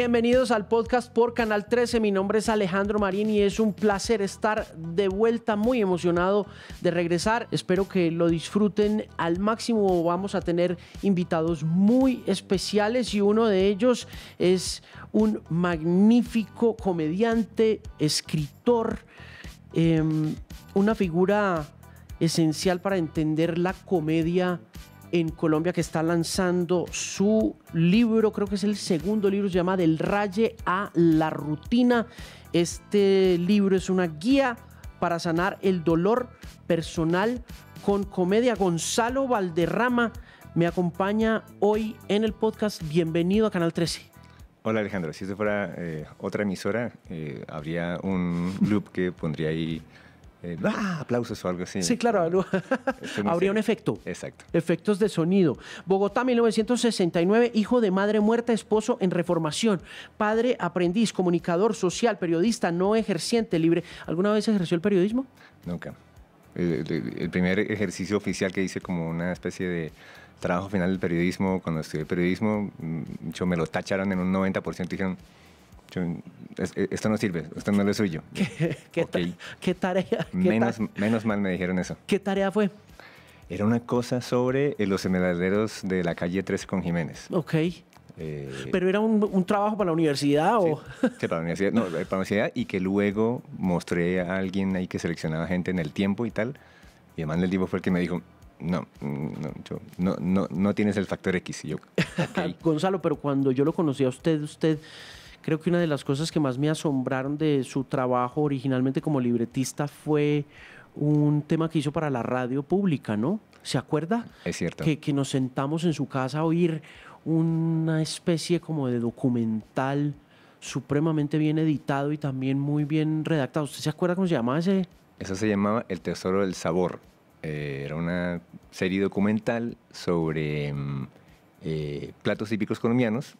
Bienvenidos al podcast por Canal 13. Mi nombre es Alejandro Marín y es un placer estar de vuelta, muy emocionado de regresar. Espero que lo disfruten al máximo. Vamos a tener invitados muy especiales y uno de ellos es un magnífico comediante, escritor, em, una figura esencial para entender la comedia en Colombia que está lanzando su libro, creo que es el segundo libro, se llama Del Raye a la Rutina. Este libro es una guía para sanar el dolor personal con comedia. Gonzalo Valderrama me acompaña hoy en el podcast. Bienvenido a Canal 13. Hola Alejandro, si esto fuera eh, otra emisora, eh, habría un loop que pondría ahí eh, ¡ah! aplausos o algo así. Sí, claro, habría un efecto. Exacto. Efectos de sonido. Bogotá, 1969, hijo de madre muerta, esposo en reformación, padre aprendiz, comunicador social, periodista, no ejerciente, libre. ¿Alguna vez ejerció el periodismo? Nunca. El, primer ejercicio oficial que hice como una especie de trabajo final del periodismo, cuando estudié periodismo, mm, yo me lo tacharon en un 90%, dijeron, e, esto no sirve, esto no es lo suyo. ¿Qué, tarea? menos, mal me dijeron eso. ¿Qué tarea fue? Era una cosa sobre eh, los sembraderos de la calle 3 con Jiménez. Ok. Eh, ¿Pero era un, trabajo para la universidad o...? Sí, para la universidad, no, para la universidad y que luego mostré a alguien ahí que seleccionaba gente en el tiempo y tal. Y además el tipo fue el que me dijo, no, no, no, no, tienes el factor X. Y yo, Gonzalo, pero cuando yo lo conocí a usted, usted Creo que una de las cosas que más me asombraron de su trabajo originalmente como libretista fue un tema que hizo para la radio pública, ¿no? ¿Se acuerda? Es cierto. Que, nos sentamos en su casa a oír una especie como de documental supremamente bien editado y también muy bien redactado. ¿Usted se acuerda cómo se llamaba ese? Eso se llamaba El Tesoro del Sabor. Eh, era una serie documental sobre mm, eh, platos típicos colombianos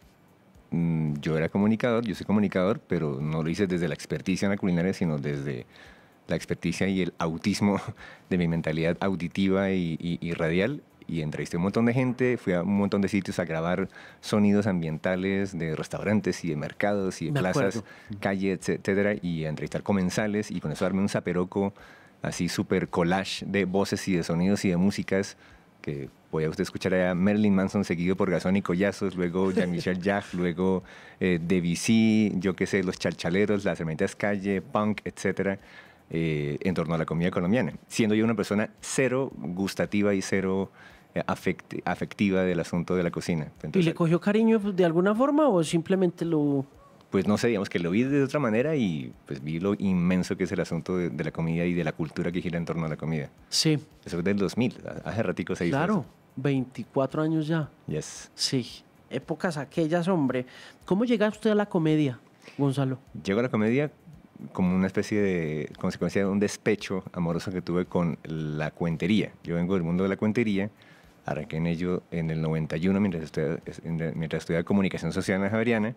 Mm, yo era comunicador, yo soy comunicador, pero no lo hice desde la experticia en la culinaria, sino desde la experticia y el autismo de mi mentalidad auditiva y, radial. Y entrevisté a un montón de gente, fui a un montón de sitios a grabar sonidos ambientales de restaurantes y de mercados y de plazas, calles calle, etcétera, y a entrevistar comensales y con eso darme un zaperoco así súper collage de voces y de sonidos y de músicas que Podía usted escuchar a Merlin Manson seguido por Gazón y Collazos, luego Jean-Michel Jacques, luego eh, Debussy, yo qué sé, Los Chalchaleros, Las Hermanitas Calle, Punk, etcétera, eh, en torno a la comida colombiana. Siendo yo una persona cero gustativa y cero eh, afectiva del asunto de la cocina. ¿Y le cogió cariño pues, de alguna forma o simplemente lo...? Pues no sé, digamos que lo vi de otra manera y pues vi lo inmenso que es el asunto de, la comida y de la cultura que gira en torno a la comida. Sí. Eso es del 2000, hace ratico se hizo Claro. 24 años ya. Yes. Sí, épocas aquellas, hombre. ¿Cómo llega usted a la comedia, Gonzalo? Llego a la comedia como una especie de consecuencia de un despecho amoroso que tuve con la cuentería. Yo vengo del mundo de la cuentería, arranqué en ello en el 91 mientras estudiaba, mientras estudiaba comunicación social en la Javeriana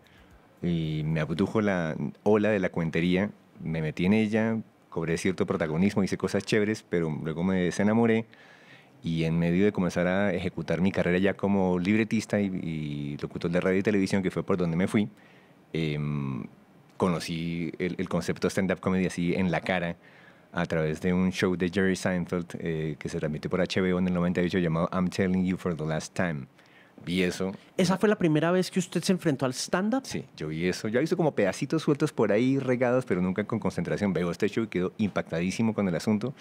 y me abdujo la ola de la cuentería, me metí en ella, cobré cierto protagonismo, hice cosas chéveres, pero luego me desenamoré y en medio de comenzar a ejecutar mi carrera ya como libretista y, locutor de radio y televisión, que fue por donde me fui, em, conocí el, el concepto stand-up comedy así en la cara a través de un show de Jerry Seinfeld eh, que se transmitió por HBO en el 98 llamado I'm Telling You for the Last Time. Vi eso. ¿Esa fue la primera vez que usted se enfrentó al stand-up? Sí, yo vi eso. Yo he visto como pedacitos sueltos por ahí regados, pero nunca con concentración. Veo este show y quedo impactadísimo con el asunto.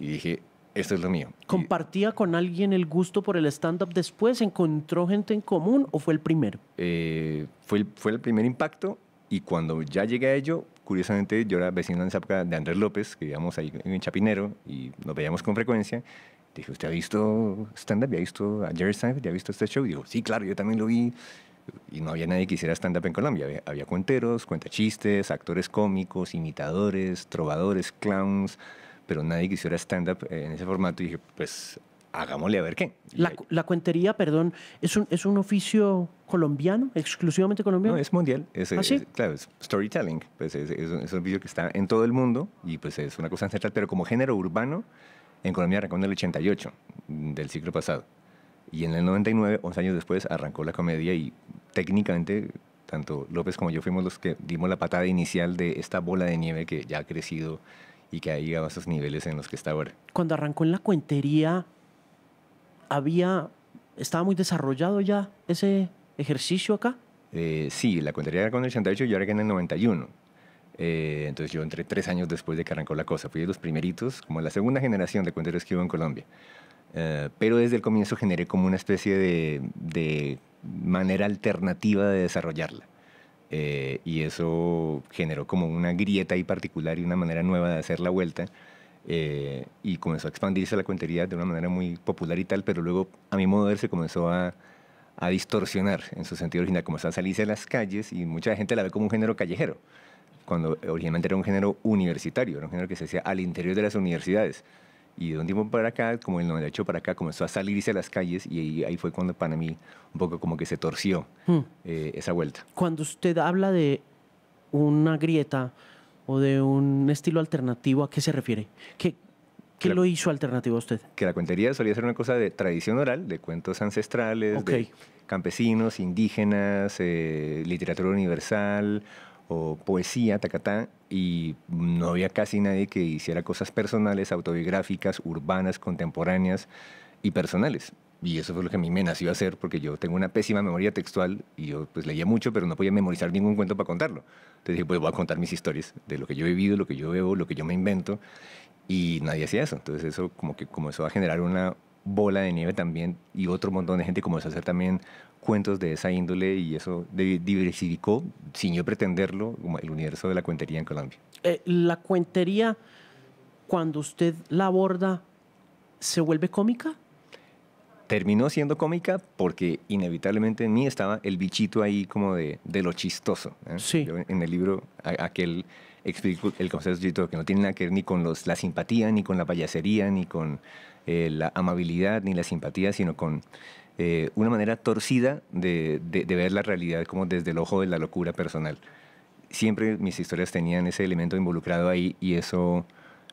Y dije, esto es lo mío. ¿Compartía con alguien el gusto por el stand-up después? ¿Encontró gente en común o fue el primero? Eh, fue, el, fue el primer impacto y cuando ya llegué a ello, curiosamente yo era vecino en de Andrés López, que vivíamos ahí en Chapinero y nos veíamos con frecuencia. Dije, ¿usted ha visto stand-up? ¿Ya ha visto a Jerry Seinfeld? ¿Ya ha visto este show? Y digo, sí, claro, yo también lo vi. Y no había nadie que hiciera stand-up en Colombia. Había, había cuenteros, cuentachistes, actores cómicos, imitadores, trovadores, clowns pero nadie quisiera stand-up eh, en ese formato y dije, pues hagámosle a ver qué. La, cuentería, perdón, ¿es un, ¿es un oficio colombiano, exclusivamente colombiano? No, es mundial. Es, ¿Ah, claro, storytelling. Pues, es, un oficio que está en todo el mundo y pues es una cosa central, pero como género urbano, en Colombia arrancó en el 88 del siglo pasado. Y en el 99, 11 años después, arrancó la comedia y técnicamente tanto López como yo fuimos los que dimos la patada inicial de esta bola de nieve que ya ha crecido y que ha llegado a esos niveles en los que está ahora. Cuando arrancó en la cuentería, había, estaba muy desarrollado ya ese ejercicio acá. Eh, sí, la cuentería era con el 88 y yo era en el 91. Eh, entonces yo entré tres años después de que arrancó la cosa. Fui de los primeritos, como la segunda generación de cuenteros que hubo en Colombia. Eh, pero desde el comienzo generé como una especie de manera alternativa de desarrollarla. Eh, y eso generó como una grieta ahí particular y una manera nueva de hacer la vuelta. Eh, y comenzó a expandirse la cuentería de una manera muy popular y tal, pero luego, a mi modo de ver, se comenzó a, a distorsionar en su sentido original, comenzó a salirse a las calles y mucha gente la ve como un género callejero, cuando originalmente era un género universitario, era un género que se hacía al interior de las universidades. Y de un tiempo para acá, como el 98 para acá, comenzó a salirse a las calles y ahí, ahí fue cuando para mí un poco como que se torció hmm. eh, esa vuelta. Cuando usted habla de una grieta o de un estilo alternativo, ¿a qué se refiere? ¿Qué, qué lo hizo alternativo a usted? Que la cuentería solía ser una cosa de tradición oral, de cuentos ancestrales, de campesinos, indígenas, eh, literatura universal, poesía, tacatá, y no había casi nadie que hiciera cosas personales, autobiográficas, urbanas, contemporáneas y personales. Y eso fue lo que a mí me nació a hacer, porque yo tengo una pésima memoria textual y yo pues leía mucho, pero no podía memorizar ningún cuento para contarlo. Entonces dije, pues voy a contar mis historias de lo que yo he vivido, lo que yo veo, lo que yo me invento. Y nadie hacía eso. Entonces eso como que comenzó a generar una Bola de Nieve también y otro montón de gente comenzó a hacer también cuentos de esa índole y eso diversificó, sin yo pretenderlo, el universo de la cuentería en Colombia. Eh, la cuentería, cuando usted la aborda, ¿se vuelve cómica? terminó siendo cómica porque inevitablemente en mí estaba el bichito ahí como de, lo chistoso. ¿eh? en el libro aquel el concepto que no tiene nada que ver ni con los, la simpatía, ni con la payasería, ni con eh, la amabilidad, ni la simpatía, sino con eh, una manera torcida de, de, ver la realidad como desde el ojo de la locura personal. Siempre mis historias tenían ese elemento involucrado ahí y eso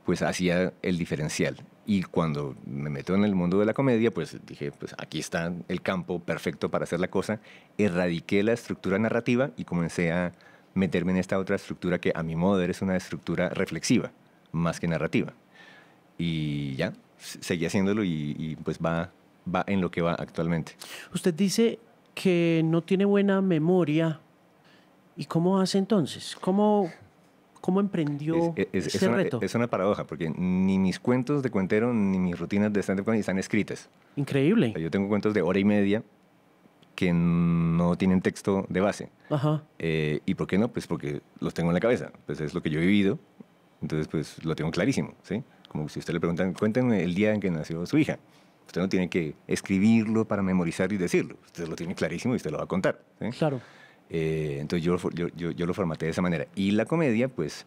pues hacía el diferencial. Y cuando me meto en el mundo de la comedia, pues dije, pues aquí está el campo perfecto para hacer la cosa. Erradiqué la estructura narrativa y comencé a meterme en esta otra estructura que a mi modo es una estructura reflexiva, más que narrativa. Y ya, seguí haciéndolo y, y pues va, va en lo que va actualmente. Usted dice que no tiene buena memoria. ¿Y cómo hace entonces? ¿Cómo, ¿Cómo emprendió es, e, ese una, e, reto? Es una paradoja, porque ni mis cuentos de cuentero ni mis rutinas de stand-up comedy están escritas. Increíble. yo tengo cuentos de hora y media que no tienen texto de base. Ajá. Eh, ¿Y por qué no? Pues porque los tengo en la cabeza. Pues es lo que yo he vivido, entonces pues lo tengo clarísimo, ¿sí? Como si usted le preguntan, cuéntenme el día en que nació su hija. Usted no tiene que escribirlo para memorizar y decirlo. Usted lo tiene clarísimo y usted lo va a contar. Claro. Eh, entonces yo, lo formateé de esa manera. Y la comedia, pues,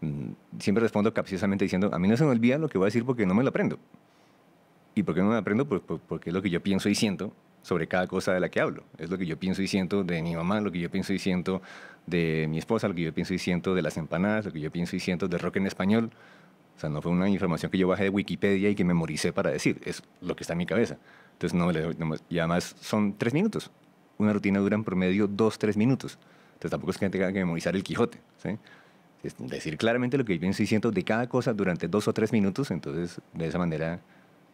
mm, siempre respondo capciosamente diciendo, a mí no se me olvida lo que voy a decir porque no me lo aprendo. ¿Y por qué no me lo aprendo? Pues, pues, porque es lo que yo pienso y siento sobre cada cosa de la que hablo. Es lo que yo pienso y siento de mi mamá, lo que yo pienso y siento de mi esposa, lo que yo pienso y siento de las empanadas, lo que yo pienso y siento de rock en español. O sea, no fue una información que yo bajé de Wikipedia y que memoricé para decir, es lo que está en mi cabeza. Entonces, no, y además son tres minutos una rutina dura en promedio dos, tres minutos. Entonces tampoco es que tenga que memorizar el Quijote. Es decir claramente lo que yo pienso y siento de cada cosa durante dos o tres minutos, entonces de esa manera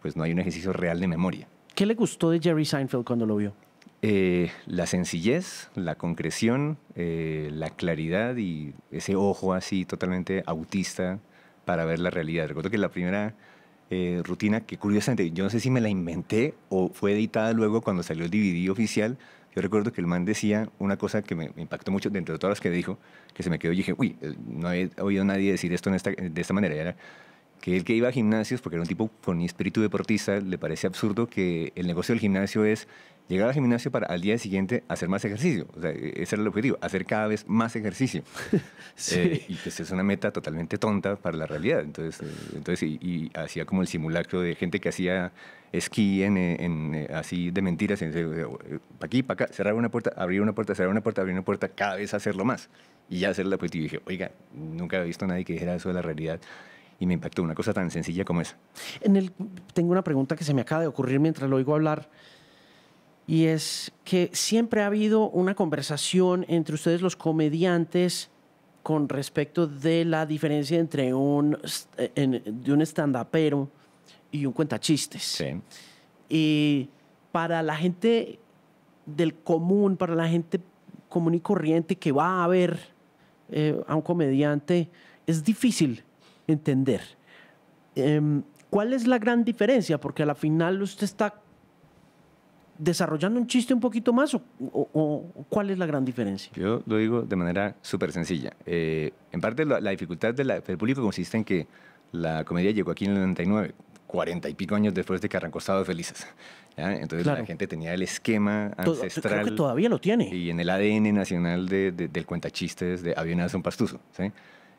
pues no hay un ejercicio real de memoria. ¿Qué le gustó de Jerry Seinfeld cuando lo vio? Eh, la sencillez, la concreción, eh, la claridad y ese ojo así totalmente autista para ver la realidad. Recuerdo que la primera eh, rutina que curiosamente, yo no sé si me la inventé o fue editada luego cuando salió el DVD oficial, yo recuerdo que el man decía una cosa que me impactó mucho dentro de todas las que dijo, que se me quedó y dije, uy, no he oído a nadie decir esto de esta manera. Era que el que iba a gimnasios, porque era un tipo con espíritu deportista, le parecía absurdo que el negocio del gimnasio es llegar al gimnasio para al día siguiente hacer más ejercicio. O sea, e, ese era el objetivo, hacer cada vez más ejercicio. Eh, y pues es una meta totalmente tonta para la realidad. Entonces, eh, entonces y, hacía como el simulacro de gente que hacía esquí en, eh, en, así de mentiras, oh, para aquí, para acá, cerrar una puerta, abrir una puerta, cerrar una puerta, abrir una puerta, cada vez hacerlo más. Y ya hacer el objetivo. Y dije, oiga, nunca había visto a nadie que dijera eso de la realidad y me impactó una cosa tan sencilla como esa. En el, tengo una pregunta que se me acaba de ocurrir mientras lo oigo hablar y es que siempre ha habido una conversación entre ustedes los comediantes con respecto de la diferencia entre un, eh, de un estandapero y un cuentachistes. Sí. Y para la gente del común, para la gente común y corriente que va a ver eh, a un comediante, es difícil entender. Em, ¿Cuál es la gran diferencia? Porque a la final usted está desarrollando un chiste un poquito más o, cuál es la gran diferencia? Yo lo digo de manera súper sencilla. Eh, en parte la, dificultad del público consiste en que la comedia llegó aquí en el 99, 40 y pico años después de que arrancó de Felices. Entonces la gente tenía el esquema ancestral. Creo que todavía lo tiene. Y en el ADN nacional de, del cuentachistes de Avionazo un Pastuso. ¿sí?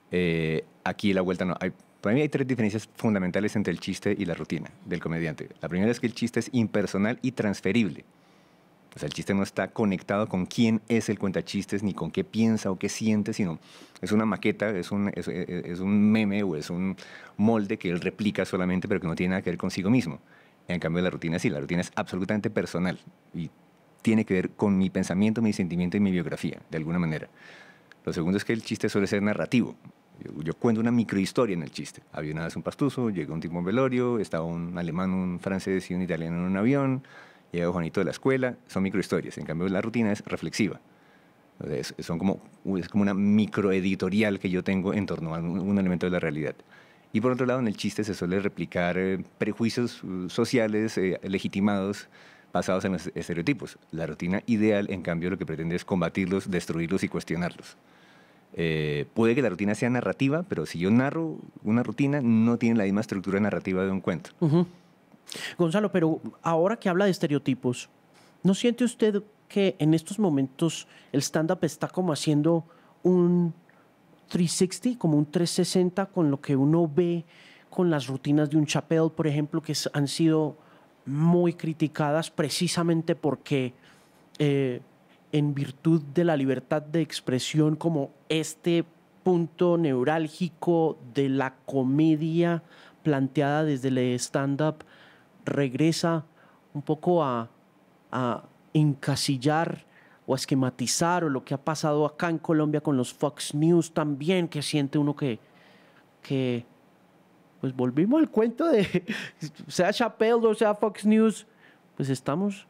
Eh, aquí la vuelta no. Hay para mí hay tres diferencias fundamentales entre el chiste y la rutina del comediante. La primera es que el chiste es impersonal y transferible. O sea, el chiste no está conectado con quién es el cuentachistes, ni con qué piensa o qué siente, sino es una maqueta, es un, e, e, un meme o es un molde que él replica solamente, pero que no tiene nada que ver consigo mismo. En cambio, la rutina sí, la rutina es absolutamente personal y tiene que ver con mi pensamiento, mi sentimiento y mi biografía, de alguna manera. Lo segundo es que el chiste suele ser narrativo, yo, cuento una microhistoria en el chiste. Había una vez un pastuso, llegó un tipo en velorio, estaba un alemán, un francés y un italiano en un avión, llega Juanito de la escuela, son microhistorias. En cambio, la rutina es reflexiva. son como, es como una microeditorial que yo tengo en torno a un, elemento de la realidad. Y por otro lado, en el chiste se suele replicar eh, prejuicios sociales eh, legitimados basados en los estereotipos. La rutina ideal, en cambio, lo que pretende es combatirlos, destruirlos y cuestionarlos. Eh, puede que la rutina sea narrativa, pero si yo narro una rutina, no tiene la misma estructura narrativa de un cuento. Gonzalo, pero ahora que habla de estereotipos, ¿no siente usted que en estos momentos el stand-up está como haciendo un 360, como un 360 con lo que uno ve con las rutinas de un Chapel, por ejemplo, que han sido muy criticadas precisamente porque eh, en virtud de la libertad de expresión como este punto neurálgico de la comedia planteada desde el stand-up regresa un poco a, a, encasillar o a esquematizar o lo que ha pasado acá en Colombia con los Fox News también, que siente uno que, que pues volvimos al cuento de, sea Chappelle o sea Fox News, pues estamos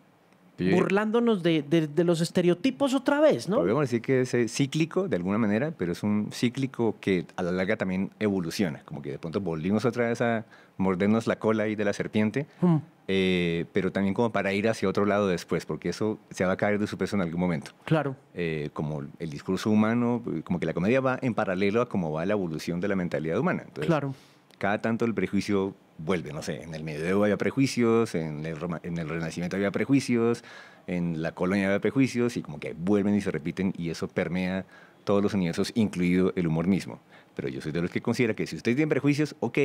burlándonos de, los estereotipos otra vez, ¿no? Podríamos decir que es eh, cíclico de alguna manera, pero es un cíclico que a la larga también evoluciona, como que de pronto volvimos otra vez a mordernos la cola ahí de la serpiente, mm. eh, pero también como para ir hacia otro lado después, porque eso se va a caer de su peso en algún momento. Claro. Eh, como el discurso humano, como que la comedia va en paralelo a cómo va la evolución de la mentalidad humana. claro cada tanto el prejuicio vuelve, no sé, en el medioevo había prejuicios, en el, en el renacimiento había prejuicios, en la colonia había prejuicios y como que vuelven y se repiten y eso permea todos los universos, incluido el humor mismo. Pero yo soy de los que considera que si ustedes tienen prejuicios, ok,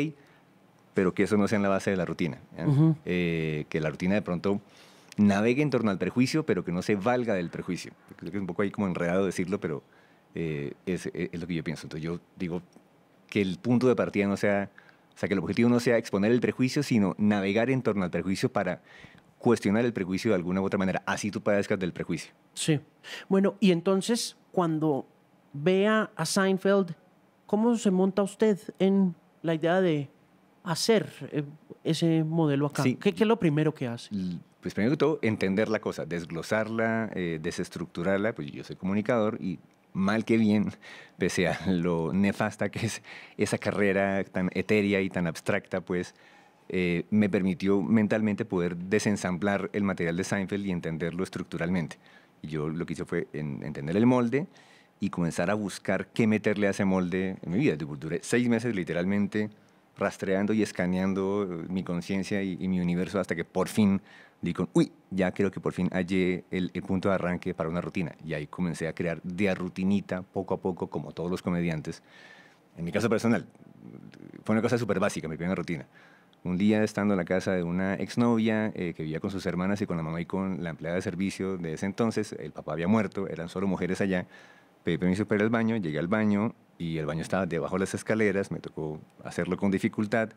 pero que eso no sea en la base de la rutina. Eh, que la rutina de pronto navegue en torno al prejuicio, pero que no se valga del prejuicio. Creo que es un poco ahí como enredado decirlo, pero eh, es, es, lo que yo pienso. Entonces yo digo que el punto de partida no sea o sea, que el objetivo no sea exponer el prejuicio, sino navegar en torno al prejuicio para cuestionar el prejuicio de alguna u otra manera, así tú padezcas del prejuicio. Sí. Bueno, y entonces, cuando vea a Seinfeld, ¿cómo se monta usted en la idea de hacer eh, ese modelo acá? Sí. ¿Qué, es lo primero que hace? Pues primero que todo, entender la cosa, desglosarla, eh, desestructurarla. Pues yo soy comunicador y mal que bien, pese a lo nefasta que es esa carrera tan etérea y tan abstracta, pues eh, me permitió mentalmente poder desensamblar el material de Seinfeld y entenderlo estructuralmente. Y yo lo que hice fue entender el molde y comenzar a buscar qué meterle a ese molde en mi vida. Duré seis meses literalmente rastreando y escaneando eh, mi conciencia y, mi universo hasta que por fin digo, uy, ya creo que por fin hallé el, punto de arranque para una rutina. Y ahí comencé a crear de rutinita, poco a poco, como todos los comediantes. En mi caso personal, fue una cosa súper básica, mi primera rutina. Un día estando en la casa de una exnovia eh, que vivía con sus hermanas y con la mamá y con la empleada de servicio de ese entonces, el papá había muerto, eran solo mujeres allá, pedí permiso para ir al baño, llegué al baño, y el baño estaba debajo de las escaleras, me tocó hacerlo con dificultad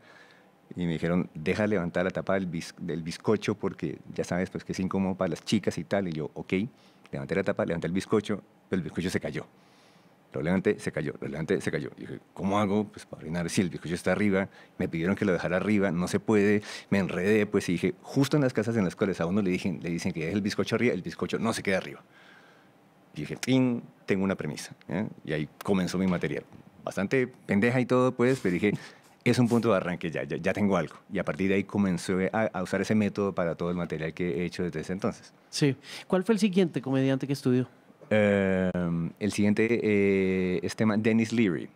y me dijeron, deja levantar la tapa del, del bizcocho porque ya sabes pues, que es incómodo para las chicas y tal. Y yo, ok, levanté la tapa, levanté el bizcocho, pero el bizcocho se cayó. Lo levanté, se cayó, lo levanté, se cayó. Y dije, ¿cómo hago? Pues para orinar, si sí, el bizcocho está arriba, me pidieron que lo dejara arriba, no se puede, me enredé, pues y dije, justo en las casas en las cuales a uno le, dicen, le dicen que es el bizcocho arriba, el bizcocho no se queda arriba dije, fin Tengo una premisa. ¿eh? Y ahí comenzó mi material. Bastante pendeja y todo, pues, pero dije, es un punto de arranque ya, ya, tengo algo. Y a partir de ahí comenzó a, usar ese método para todo el material que he hecho desde ese entonces. Sí. ¿Cuál fue el siguiente comediante que estudió? Em, el siguiente eh, es tema Dennis Leary.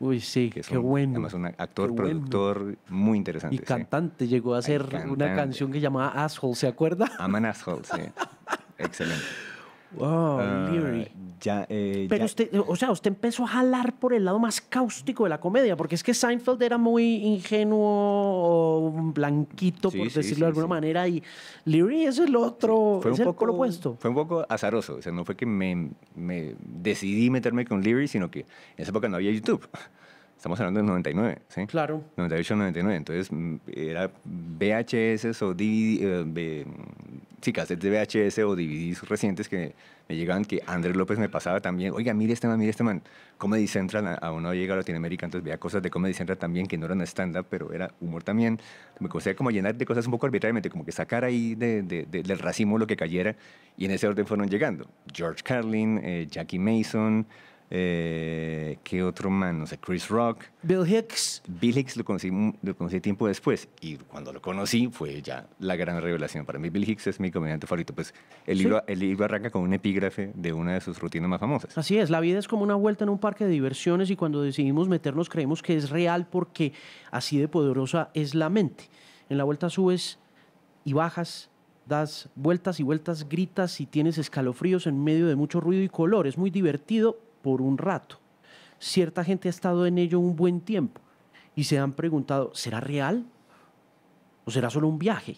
Uy, sí, que qué bueno. Además, un actor, productor muy interesante. Y cantante, llegó a hacer una canción que llamaba Asshole, ¿se acuerda? Aman Asshole, sí. Excelente. Wow, ah, ya, eh, Pero usted, o sea, usted empezó a jalar por el lado más cáustico de la comedia, porque es que Seinfeld era muy ingenuo, blanquito, por decirlo de alguna manera, y Leary es el otro, fue un poco, opuesto. Fue un poco azaroso, o sea, no fue que me, me decidí meterme con Leary, sino que en esa época no había YouTube. Estamos hablando del 99, ¿sí? Claro. 98, 99. Entonces, mm, era VHS o DVD, eh, sí, cassettes de VHS o DVDs recientes que me llegaban, que Andrés López me pasaba también. Oiga, mire este man, mire este man. Comedy Central, aún no llega a Latinoamérica, entonces veía cosas de Comedy Central también que no eran stand-up, pero era humor también. Me costaba como llenar de cosas un poco arbitrariamente, como que sacar ahí del racimo lo que cayera, y en ese orden fueron llegando. George Carlin, eh, Jackie Mason. Eh, ¿Qué otro man? No sé, Chris Rock. Bill Hicks. Bill Hicks lo conocí, tiempo después y cuando lo conocí fue ya la gran revelación. Para mí Bill Hicks es mi comediante favorito. Pues el, libro, el libro arranca con un epígrafe de una de sus rutinas más famosas. Así es, la vida es como una vuelta en un parque de diversiones y cuando decidimos meternos creemos que es real porque así de poderosa es la mente. En la vuelta subes y bajas, das vueltas y vueltas, gritas y tienes escalofríos en medio de mucho ruido y color. Es muy divertido, por un rato. Cierta gente ha estado en ello un buen tiempo y se han preguntado, ¿será real? ¿O será solo un viaje?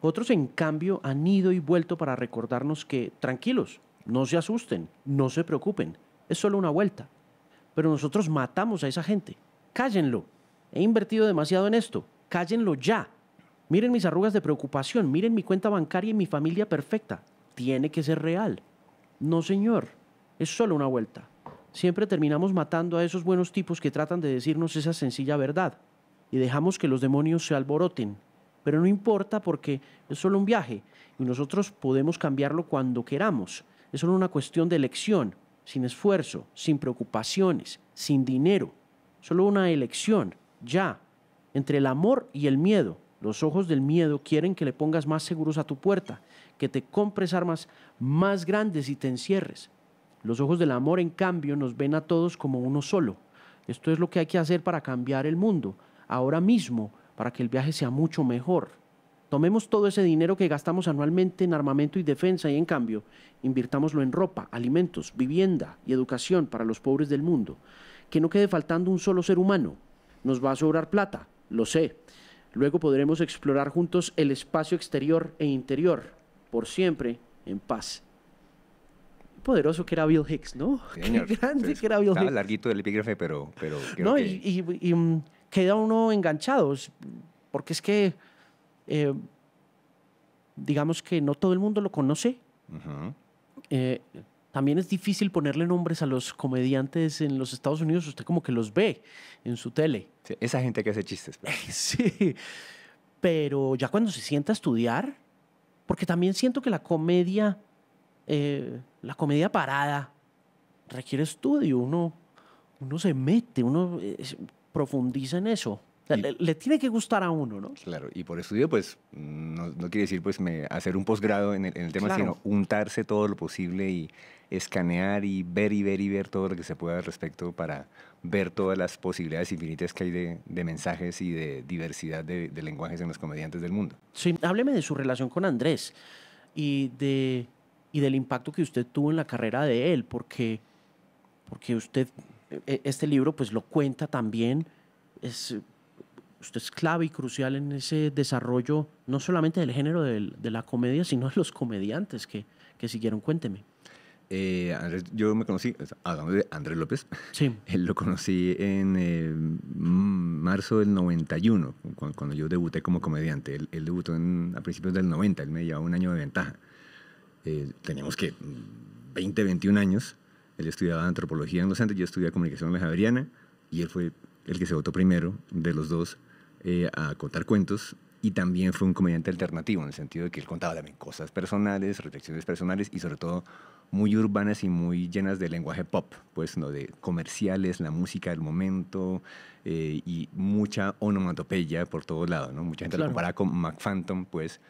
Otros, en cambio, han ido y vuelto para recordarnos que, tranquilos, no se asusten, no se preocupen, es solo una vuelta. Pero nosotros matamos a esa gente. Cállenlo. He invertido demasiado en esto. Cállenlo ya. Miren mis arrugas de preocupación, miren mi cuenta bancaria y mi familia perfecta. Tiene que ser real. No, señor, es solo una vuelta siempre terminamos matando a esos buenos tipos que tratan de decirnos esa sencilla verdad y dejamos que los demonios se alboroten. Pero no importa porque es solo un viaje y nosotros podemos cambiarlo cuando queramos. Es solo una cuestión de elección, sin esfuerzo, sin preocupaciones, sin dinero. Solo una elección, ya, entre el amor y el miedo. Los ojos del miedo quieren que le pongas más seguros a tu puerta, que te compres armas más grandes y te encierres. Los ojos del amor, en cambio, nos ven a todos como uno solo. Esto es lo que hay que hacer para cambiar el mundo, ahora mismo, para que el viaje sea mucho mejor. Tomemos todo ese dinero que gastamos anualmente en armamento y defensa y en cambio invirtámoslo en ropa, alimentos, vivienda y educación para los pobres del mundo. Que no quede faltando un solo ser humano. Nos va a sobrar plata, lo sé. Luego podremos explorar juntos el espacio exterior e interior, por siempre en paz poderoso que era Bill Hicks, ¿no? grande pues, que era Bill Hicks. larguito el epígrafe, pero... pero no, y, mm, queda uno enganchado, porque es que, eh, digamos que no todo el mundo lo conoce. Eh, también es difícil ponerle nombres a los comediantes en los Estados Unidos, usted como que los ve en su tele. esa gente que hace chistes. Pues. sí, pero ya cuando se sienta a estudiar, porque también siento que la comedia... Eh, la comedia parada requiere estudio, uno, uno se mete, uno eh, profundiza en eso. le, tiene que gustar a uno, ¿no? Claro, y por estudio, pues, no, quiere decir pues me, hacer un posgrado en el, tema, sino untarse todo lo posible y escanear y ver y ver y ver todo lo que se pueda al respecto para ver todas las posibilidades infinitas que hay de, mensajes y de diversidad de, de lenguajes en los comediantes del mundo. Sí, hábleme de su relación con Andrés y de y del impacto que usted tuvo en la carrera de él, porque, porque usted, e, este libro pues lo cuenta también, es, usted es clave y crucial en ese desarrollo, no solamente del género de la comedia, sino de los comediantes que, que siguieron. Cuénteme. Eh, yo me conocí, de Andrés López. Sí. Él lo conocí en eh, mm, marzo del 91, cuando, yo debuté como comediante. Él, debutó a principios del 90, él me llevaba un año de ventaja eh, teníamos que 20, mm, 21 años. Él estudiaba antropología en Los Andes, yo estudiaba comunicación en y él fue el que se votó primero de los dos eh, a contar cuentos y también fue un comediante alternativo en el sentido de que él contaba también cosas personales, reflexiones personales y sobre todo muy urbanas y muy llenas de lenguaje pop, pues no de comerciales, la música del momento eh, y mucha onomatopeya por todos lados, ¿no? Mucha gente lo compara con Mac Phantom, pues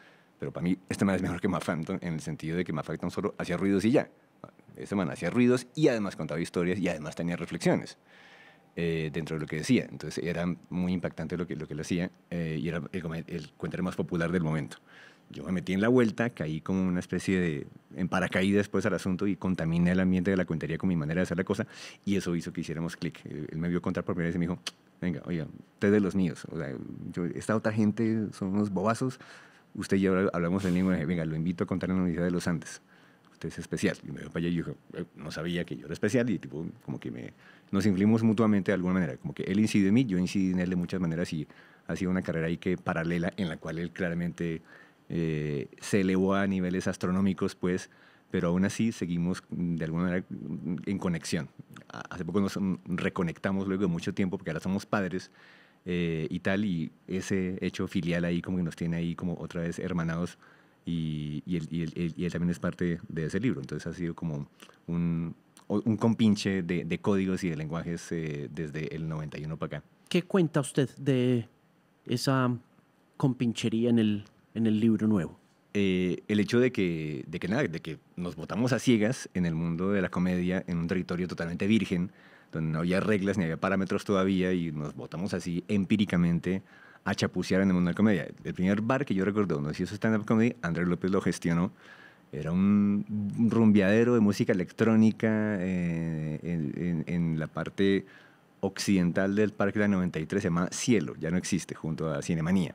pero para mí, este man es mejor que Mafanton en el sentido de que Mafanton solo hacía ruidos y ya. Este man hacía ruidos y además contaba historias y además tenía reflexiones eh, dentro de lo que decía. Entonces era muy impactante lo que, lo que él hacía eh, y era el, el cuentero más popular del momento. Yo me metí en la vuelta, caí como una especie de en paracaídas después pues, al asunto y contaminé el ambiente de la cuentería con mi manera de hacer la cosa y eso hizo que hiciéramos clic. Él me vio contar por primera vez y me dijo, venga, oiga, usted de los míos, o sea, yo, esta otra gente son unos bobazos, usted y yo hablamos el lenguaje. venga, lo invito a contar en la Universidad de los Andes. Usted es especial. Y me dio para allá y yo eh, no sabía que yo era especial y tipo, como que nos influimos mutuamente de alguna manera. Como que él incide en mí, yo incidí en él de muchas maneras y ha sido una carrera ahí que paralela en la cual él claramente eh, se elevó a niveles astronómicos, pues, pero aún así seguimos mm, de alguna manera mm, en conexión. Hace poco nos mm, reconectamos luego de mucho tiempo porque ahora somos padres eh, y tal, y ese hecho filial ahí como que nos tiene ahí como otra vez hermanados y, él, también es parte de ese libro, entonces ha sido como un, compinche de, códigos y de lenguajes eh, desde el 91 para acá. ¿Qué cuenta usted de esa compinchería en el, en el libro nuevo? Eh, el hecho de que, de que nada, de que nos votamos a ciegas en el mundo de la comedia, en un territorio totalmente virgen, donde no había reglas ni había parámetros todavía y nos botamos así empíricamente a chapucear en el mundo de la comedia. El primer bar que yo recuerdo donde se hizo stand-up comedy, Andrés López lo gestionó, era un rumbeadero de música electrónica eh, en, la parte occidental del Parque de la 93, se llama Cielo, ya no existe, junto a Cinemanía.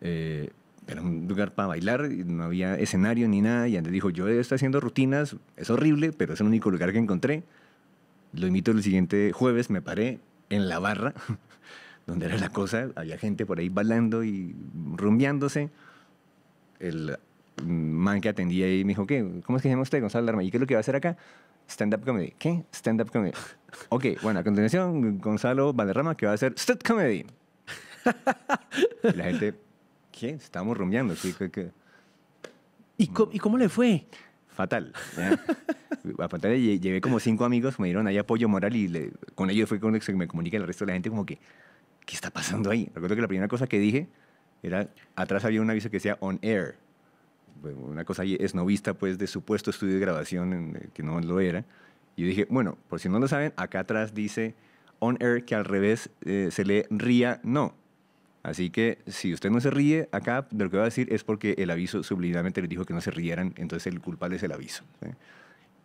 Eh, era un lugar para bailar, no había escenario ni nada, y Andrés dijo, yo estoy haciendo rutinas, es horrible, pero es el único lugar que encontré, lo invito el siguiente jueves, me paré en la barra, donde era la cosa, había gente por ahí bailando y rumbiándose. El man que atendía ahí me dijo, ¿qué? ¿Cómo es que se llama usted, Gonzalo Alarma? ¿Y qué es lo que va a hacer acá? Stand-up comedy. ¿Qué? Stand-up comedy. Ok, bueno, a continuación, Gonzalo Valderrama, que va a hacer stand-up comedy. la gente, ¿qué? Estábamos rumbeando. ¿qué, y cómo, ¿Y cómo le fue? fatal. a llevé como cinco amigos, me dieron ahí apoyo moral y con ellos fue con que me comunica el resto de la gente como que, ¿qué está pasando ahí? Recuerdo que la primera cosa que dije era, atrás había un aviso que decía on air, una cosa no vista pues de supuesto estudio de grabación eh, que no lo era. Y yo dije, bueno, por si no lo saben, acá atrás dice on air que al revés eh, se lee ría no. Así que si usted no se ríe acá, de lo que va a decir es porque el aviso subliminalmente les dijo que no se rieran, entonces el culpable es el aviso.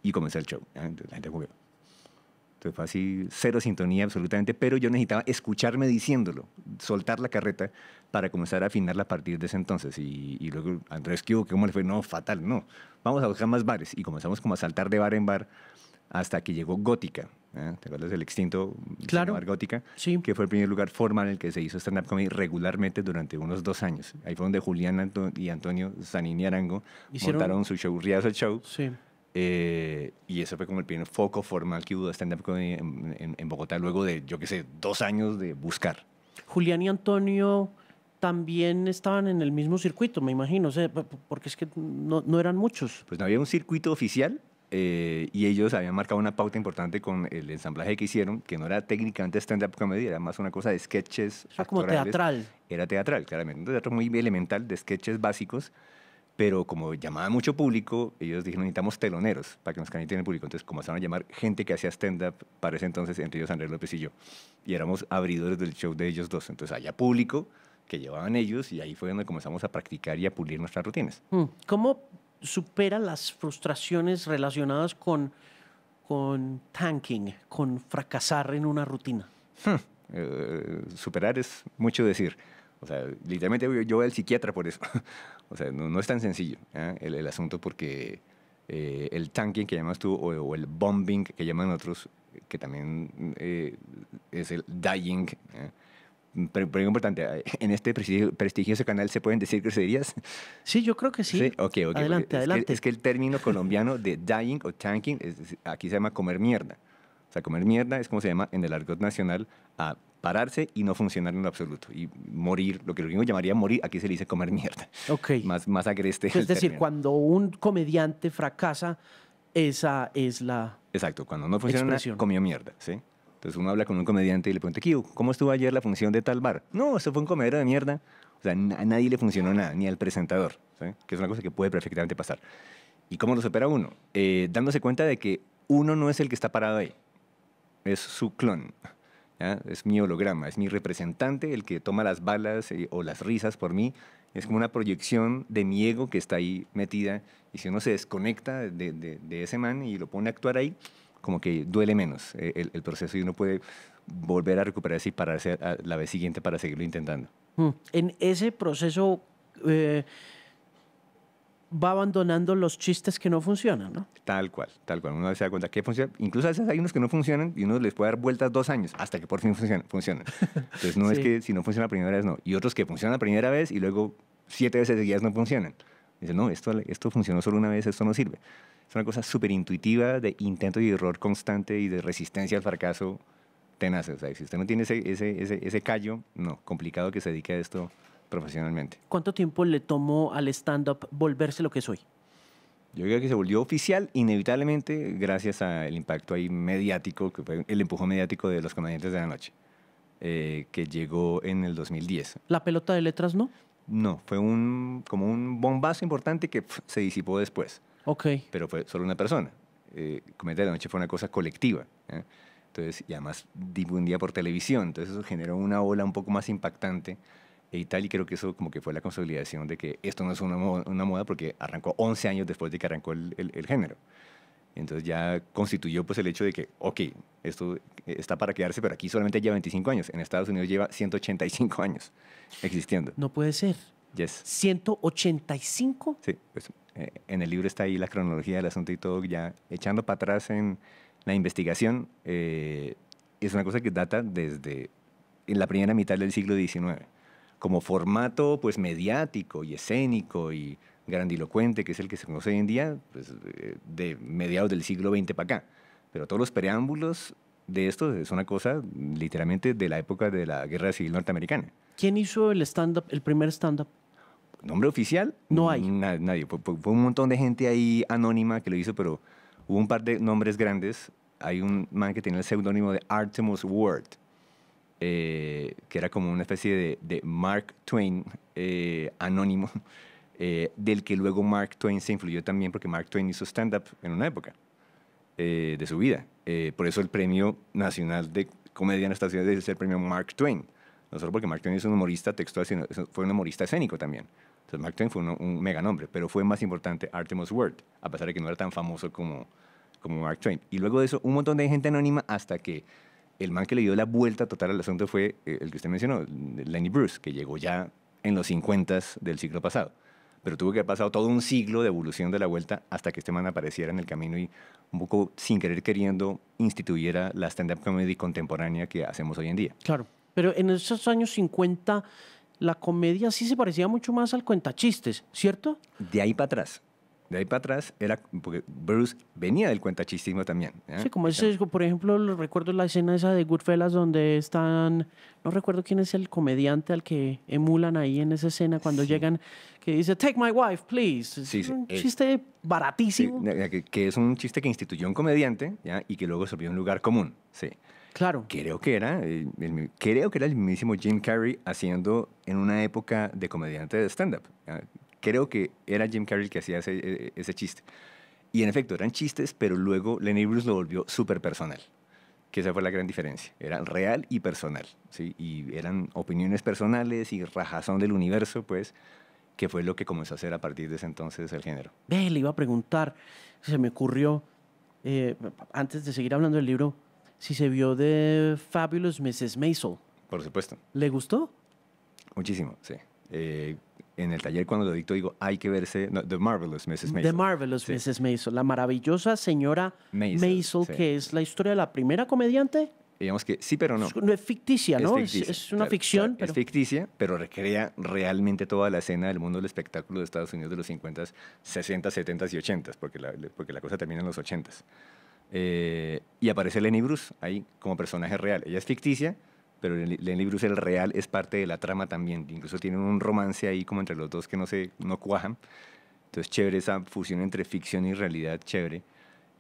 Y comenzó el show. Entonces, ah, la gente entonces fue así, cero sintonía absolutamente, pero yo necesitaba escucharme diciéndolo, soltar la carreta para comenzar a afinarla a partir de ese entonces. Y, luego Andrés, ¿qué hubo? ¿Cómo le fue? No, fatal, no. Vamos a buscar más bares. Y comenzamos como a saltar de bar en bar hasta que llegó Gótica, ¿eh? ¿Te acuerdas del extinto claro. Gótica? Sí. Que fue el primer lugar formal en el que se hizo stand-up comedy regularmente durante unos dos años. Ahí fue donde Julián y Antonio Zanini Arango ¿Hicieron? montaron su show, Riazo Show. Sí. Eh, y eso fue como el primer foco formal que hubo de stand-up comedy en, Bogotá, luego de, yo qué sé, dos años de buscar. Julián y Antonio también estaban en el mismo circuito, me imagino, o sea, porque es que no, no, eran muchos. Pues no había un circuito oficial, eh, y ellos habían marcado una pauta importante con el ensamblaje que hicieron, que no era técnicamente stand-up comedy, era más una cosa de sketches. Era ah, como teatral. Era teatral, claramente. Un teatro muy elemental de sketches básicos, pero como llamaba mucho público, ellos dijeron necesitamos teloneros para que nos caniten el público. Entonces comenzaron a llamar gente que hacía stand-up para ese entonces, entre ellos Andrés López y yo. Y éramos abridores del show de ellos dos. Entonces había público que llevaban ellos y ahí fue donde comenzamos a practicar y a pulir nuestras rutinas. Mm. ¿Cómo supera las frustraciones relacionadas con, con tanking, con fracasar en una rutina? Hmm. Eh, superar es mucho decir. O sea, literalmente yo, voy al psiquiatra por eso. o sea, no, es tan sencillo ¿eh? el, asunto porque eh, el tanking que llamas tú o, o, el bombing que llaman otros, que también es el dying, pero, es importante, eh, ¿en este prestigioso canal se pueden decir groserías? Sí, yo creo que sí. ¿Sí? Okay, okay, adelante, adelante. Es que, el término colombiano de dying o tanking aquí se llama comer mierda. O sea, comer mierda es como se llama en el argot nacional a pararse y no funcionar en lo absoluto. Y morir, lo que el gringo llamaría morir, aquí se le dice comer mierda. Ok. Más, más agreste. es decir, cuando un comediante fracasa, esa es la. Exacto, cuando no funciona, comió mierda, ¿sí? Entonces uno habla con un comediante y le pregunta, ¿cómo estuvo ayer la función de tal bar? No, eso fue un comedero de mierda. O sea, a nadie le funcionó nada, ni al presentador, que es una cosa que puede perfectamente pasar. ¿Y cómo lo supera uno? Eh, dándose cuenta de que uno no es el que está parado ahí, es su clon. Es mi holograma, es mi representante el que toma las balas eh, o las risas por mí. Es como una proyección de mi ego que está ahí metida. Y si uno se desconecta de ese man y lo pone a actuar ahí, como que duele menos eh, el, proceso y uno puede volver a recuperarse y pararse a la vez siguiente para seguirlo intentando. Mm. En ese proceso eh, va abandonando los chistes que no funcionan, ¿no? Tal cual, tal cual. Uno se da cuenta que funciona. Incluso a veces hay unos que no funcionan y uno les puede dar vueltas dos años hasta que por fin funcionen. Entonces no es que si no funciona la primera vez, no. Y otros que funcionan la primera vez y luego siete veces seguidas no funcionan. Dice, no, esto, esto funcionó solo una vez, esto no sirve es una cosa súper intuitiva de intento y error constante y de resistencia al fracaso tenaz. O sea, si usted no tiene ese, callo, no, complicado que se dedique a esto profesionalmente. ¿Cuánto tiempo le tomó al stand-up volverse lo que soy? Yo creo que se volvió oficial inevitablemente gracias al impacto ahí mediático, que el empujón mediático de los comediantes de la noche, eh, que llegó en el 2010. ¿La pelota de letras no? No, fue un, como un bombazo importante que se disipó después. Pero fue solo una persona. Eh, de la Noche fue una cosa colectiva. ¿eh? Entonces, y además difundía por televisión. Entonces, eso generó una ola un poco más impactante y e tal, y creo que eso como que fue la consolidación de que esto no es una moda, porque arrancó 11 años después de que arrancó el, género. Entonces ya constituyó pues el hecho de que, ok, esto está para quedarse, pero aquí solamente lleva 25 años. En Estados Unidos lleva 185 años existiendo. No puede ser. 185. Sí, pues, eh, en el libro está ahí la cronología del asunto y todo, ya echando para atrás en la investigación, eh, es una cosa que data desde en la primera mitad del siglo XIX, como formato pues mediático y escénico y grandilocuente, que es el que se conoce hoy en día, pues, eh, de mediados del siglo XX para acá. Pero todos los preámbulos de esto es una cosa literalmente de la época de la Guerra Civil Norteamericana. ¿Quién hizo el stand-up, el primer stand-up? nombre oficial. No hay. nadie. Fue, un montón de gente ahí anónima que lo hizo, pero hubo un par de nombres grandes. Hay un man que tenía el seudónimo de Artemus Ward, eh, que era como una especie de, Mark Twain eh, anónimo, eh, del que luego Mark Twain se influyó también, porque Mark Twain hizo stand-up en una época de su vida. por eso el premio nacional de comedia en Estados Unidos es el premio Mark Twain no solo porque Mark Twain es un humorista textual, sino fue un humorista escénico también. Entonces Mark Twain fue un, mega nombre, pero fue más importante Artemis Ward, a pesar de que no era tan famoso como, como Mark Twain. Y luego de eso, un montón de gente anónima hasta que el man que le dio la vuelta total al asunto fue eh, el que usted mencionó, Lenny Bruce, que llegó ya en los 50 del siglo pasado. Pero tuvo que haber pasado todo un siglo de evolución de la vuelta hasta que este man apareciera en el camino y un poco sin querer queriendo instituyera la stand-up comedy contemporánea que hacemos hoy en día. Claro. Pero en esos años 50 la comedia sí se parecía mucho más al cuentachistes, ¿cierto? De ahí para atrás. De ahí para atrás era porque Bruce venía del cuentachistismo también. Sí, como ese, por ejemplo, recuerdo la escena esa de Goodfellas donde están, no recuerdo quién es el comediante al que emulan ahí en esa escena cuando llegan, que dice Take my wife, please. Sí, sí, un chiste baratísimo. Que, es un chiste que instituyó un comediante ¿ya? y que luego se volvió un lugar común. Sí. Claro. Creo que era, eh, el, creo que era el mismísimo Jim Carrey haciendo en una época de comediante de stand-up. Ah, creo que era Jim Carrey el que hacía e, ese, chiste. Y en efecto, eran chistes, pero luego Lenny Bruce lo volvió súper personal. Que esa fue la gran diferencia. Era real y personal. Y eran opiniones personales y rajazón del universo, pues, que fue lo que comenzó a hacer a partir de ese entonces el género. Ve, le iba a preguntar, se me ocurrió, eh, antes de seguir hablando del libro, si se vio de Fabulous Mrs. Maisel. Por supuesto. ¿Le gustó? Muchísimo, sí. Eh, en el taller cuando lo dicto digo, hay que verse The Marvelous Mrs. Maisel. The Marvelous Mrs. Maisel, la maravillosa señora Maisel, que es la historia de la primera comediante. Digamos que sí, pero no. Es, no es ficticia, ¿no? Es, es, una ficción. pero... Es ficticia, pero recrea realmente toda la escena del mundo del espectáculo de Estados Unidos de los 50, 60, 70 y 80, porque la, porque la cosa termina en los 80. Eh, y aparece Lenny Bruce ahí como personaje real. Ella es ficticia, pero Lenny Bruce, el real, es parte de la trama también. Incluso tienen un romance ahí como entre los dos que no se no cuajan. Entonces, chévere esa fusión entre ficción y realidad, chévere.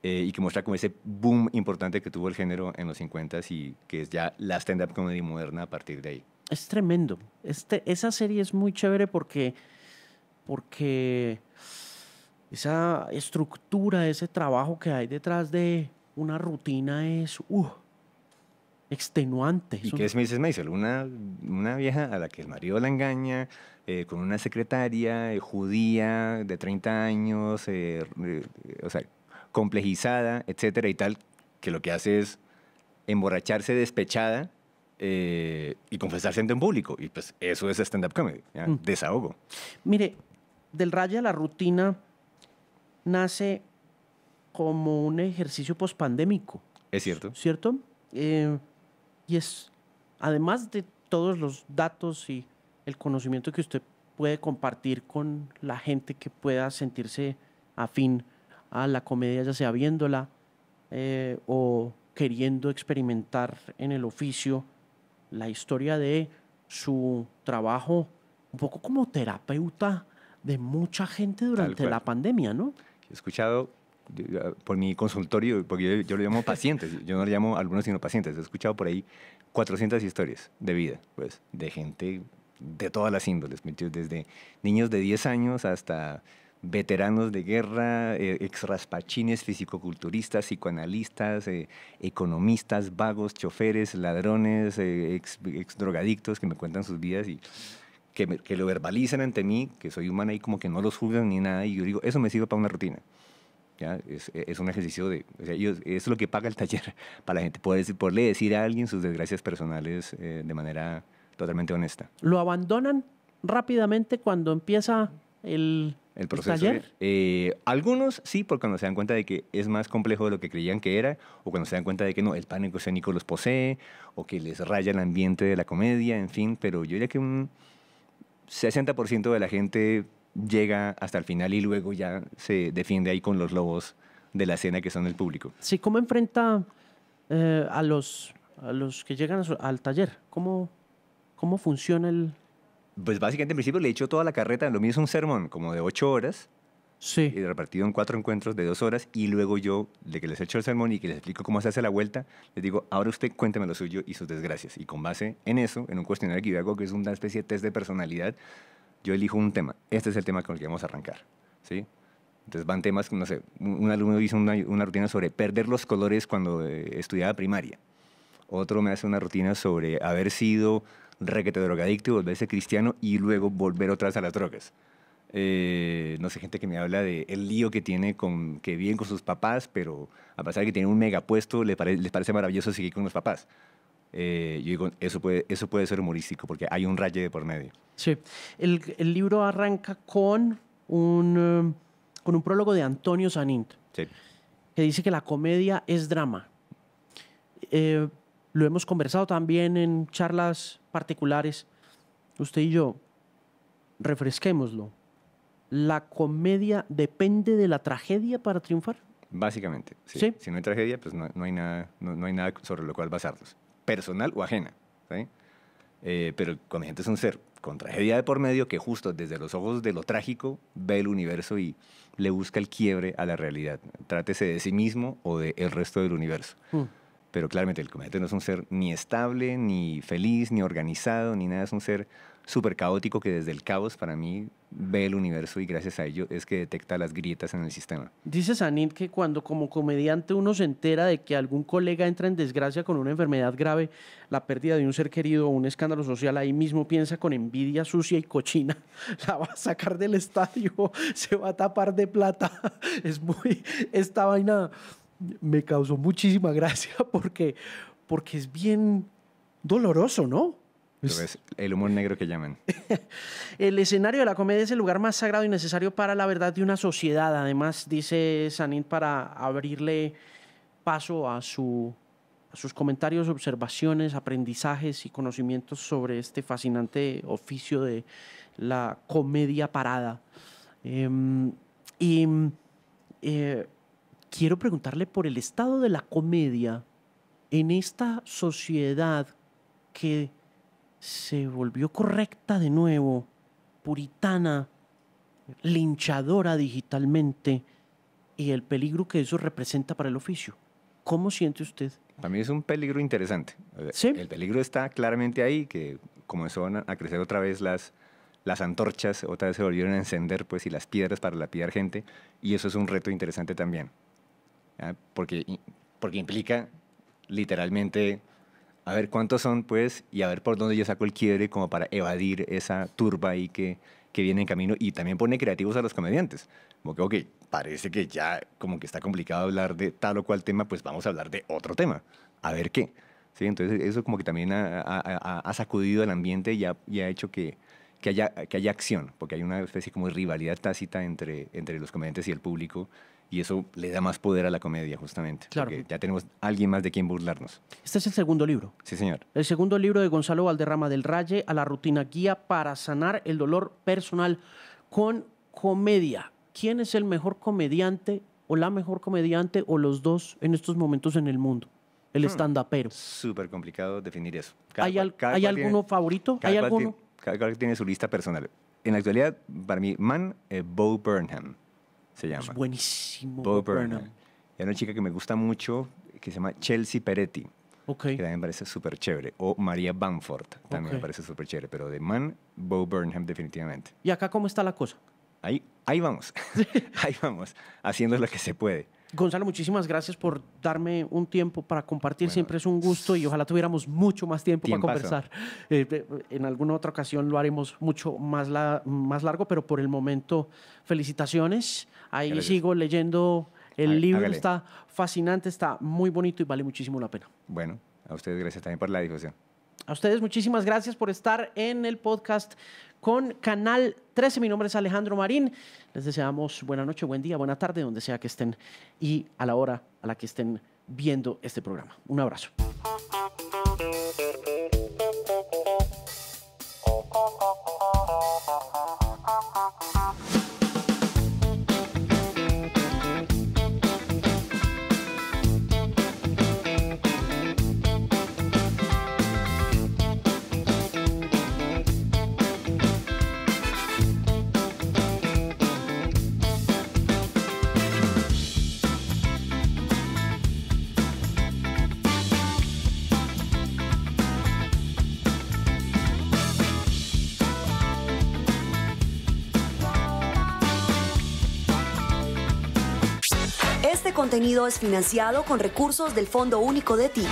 Eh, y que muestra como ese boom importante que tuvo el género en los 50 y que es ya la stand-up comedy moderna a partir de ahí. Es tremendo. Este, esa serie es muy chévere porque, porque esa estructura, ese trabajo que hay detrás de una rutina es uh, extenuante. ¿Y qué es Mrs. Maisel? Una, una vieja a la que el marido la engaña, eh, con una secretaria eh, judía de 30 años, eh, o sea, complejizada, etcétera y tal, que lo que hace es emborracharse despechada y confesarse ante un público. Y pues eso es stand-up comedy, mm. desahogo. Mire, del rayo a la rutina, nace como un ejercicio pospandémico. Es cierto. ¿Cierto? Eh, y es, además de todos los datos y el conocimiento que usted puede compartir con la gente que pueda sentirse afín a la comedia, ya sea viéndola eh, o queriendo experimentar en el oficio la historia de su trabajo, un poco como terapeuta de mucha gente durante la pandemia, ¿no? he escuchado por mi consultorio, porque yo, lo llamo pacientes, yo no lo llamo algunos sino pacientes, he escuchado por ahí 400 historias de vida, pues, de gente de todas las índoles, desde niños de 10 años hasta veteranos de guerra, eh, ex raspachines, fisicoculturistas, psicoanalistas, eh, economistas, vagos, choferes, ladrones, eh, ex, ex drogadictos que me cuentan sus vidas y que, lo verbalizan ante mí, que soy humana y como que no los juzgan ni nada, y yo digo, eso me sirve para una rutina. ¿Ya? Es, e, un ejercicio de... es lo que paga el taller para la gente, poder, decir, poderle decir a alguien sus desgracias personales eh, de manera totalmente honesta. ¿Lo abandonan rápidamente cuando empieza el, taller? Eh, algunos sí, porque cuando se dan cuenta de que es más complejo de lo que creían que era, o cuando se dan cuenta de que no, el pánico escénico los posee, o que les raya el ambiente de la comedia, en fin, pero yo diría que un... 60% de la gente llega hasta el final y luego ya se defiende ahí con los lobos de la escena que son el público. Sí, ¿cómo enfrenta eh, a, los, a los que llegan al taller? ¿Cómo, cómo funciona el...? Pues básicamente en principio le echo toda la carreta, lo mismo es un sermón, como de ocho horas, Sí. Y repartido en cuatro encuentros de dos horas y luego yo, de que les echo el salmón y que les explico cómo se hace la vuelta, les digo, ahora usted cuénteme lo suyo y sus desgracias. Y con base en eso, en un cuestionario que yo hago, que es una especie de test de personalidad, yo elijo un tema. Este es el tema con el que vamos a arrancar. ¿sí? Entonces van temas, no sé, un alumno hizo una, rutina sobre perder los colores cuando eh, estudiaba primaria. Otro me hace una rutina sobre haber sido requete drogadicto y volverse cristiano y luego volver vez a las drogas. Eh, no sé, gente que me habla de el lío que tiene con que viven con sus papás, pero a pesar de que tiene un megapuesto, les, les parece maravilloso seguir con los papás. Eh, yo digo, eso puede, eso puede ser humorístico porque hay un raye de por medio. Sí, el, el libro arranca con un, eh, con un prólogo de Antonio Sanint, que dice que la comedia es drama. lo hemos conversado también en charlas particulares, usted y yo, refresquémoslo la comedia depende de la tragedia para triunfar. Básicamente, sí. Si no hay tragedia, pues no, hay nada, no, hay nada sobre lo cual basarlos, personal o ajena. Eh, pero el comediante es un ser con tragedia de por medio que justo desde los ojos de lo trágico ve el universo y le busca el quiebre a la realidad. Trátese de sí mismo o del el resto del universo. Mm. Pero claramente el comediante no es un ser ni estable, ni feliz, ni organizado, ni nada. Es un ser súper caótico que desde el caos para mí ve el universo y gracias a ello es que detecta las grietas en el sistema. Dice Sanit que cuando como comediante uno se entera de que algún colega entra en desgracia con una enfermedad grave, la pérdida de un ser querido o un escándalo social, ahí mismo piensa con envidia sucia y cochina, la va a sacar del estadio, se va a tapar de plata, es muy, esta vaina me causó muchísima gracia porque, porque es bien doloroso, ¿no? el humor negro que llaman. el escenario de la comedia es el lugar más sagrado y necesario para la verdad de una sociedad. Además, dice Sanin para abrirle paso a, su, sus comentarios, observaciones, aprendizajes y conocimientos sobre este fascinante oficio de la comedia parada. Em, y eh, quiero preguntarle por el estado de la comedia en esta sociedad que se volvió correcta de nuevo, puritana, linchadora digitalmente y el peligro que eso representa para el oficio. ¿Cómo siente usted? Para mí es un peligro interesante. El peligro está claramente ahí, que comenzó a crecer otra vez las, las antorchas, otra vez se volvieron a encender, pues, y las piedras para lapidar gente, y eso es un reto interesante también, porque, porque implica literalmente a ver cuántos son, pues, y a ver por dónde yo saco el quiebre como para evadir esa turba ahí que, que viene en camino. Y también pone creativos a los comediantes. Como que, ok, parece que ya como que está complicado hablar de tal o cual tema, pues vamos a hablar de otro tema. A ver qué. ¿Sí? Entonces eso como que también ha, sacudido el ambiente y ha, ha hecho que, que haya, que haya acción, porque hay una especie como de rivalidad tácita entre, entre los comediantes y el público y eso le da más poder a la comedia, justamente. Claro. Porque ya tenemos alguien más de quien burlarnos. Este es el segundo libro. Sí, señor. El segundo libro de Gonzalo Valderrama del Raye, A la rutina guía para sanar el dolor personal con comedia. ¿Quién es el mejor comediante o la mejor comediante o los dos en estos momentos en el mundo? El hmm. stand Súper complicado definir eso. ¿Hay, alguno favorito? ¿Hay alguno? cada cual tiene su lista personal. En la actualidad, para mí, man, eh, Bo Burnham se llama. Es buenísimo. Bob Burnham. Y hay una chica que me gusta mucho que se llama Chelsea Peretti. Okay. Que también me parece súper chévere. O María Bamford, también me parece súper chévere. Pero de man, Bo Burnham, definitivamente. ¿Y acá cómo está la cosa? Ahí, ahí vamos. ahí vamos. Haciendo lo que se puede. Gonzalo, muchísimas gracias por darme un tiempo para compartir. Siempre es un gusto y ojalá tuviéramos mucho más tiempo, para conversar. Eh, en alguna otra ocasión lo haremos mucho más, largo, pero por el momento, felicitaciones. Ahí sigo leyendo el ah, libro. Está fascinante, está muy bonito y vale muchísimo la pena. Bueno, a ustedes gracias también por la difusión. A ustedes muchísimas gracias por estar en el podcast con Canal 13. Mi nombre es Alejandro Marín. Les deseamos buena noche, buen día, buena tarde, donde sea que estén y a la hora a la que estén viendo este programa. Un abrazo. contenido es financiado con recursos del Fondo Único de TI.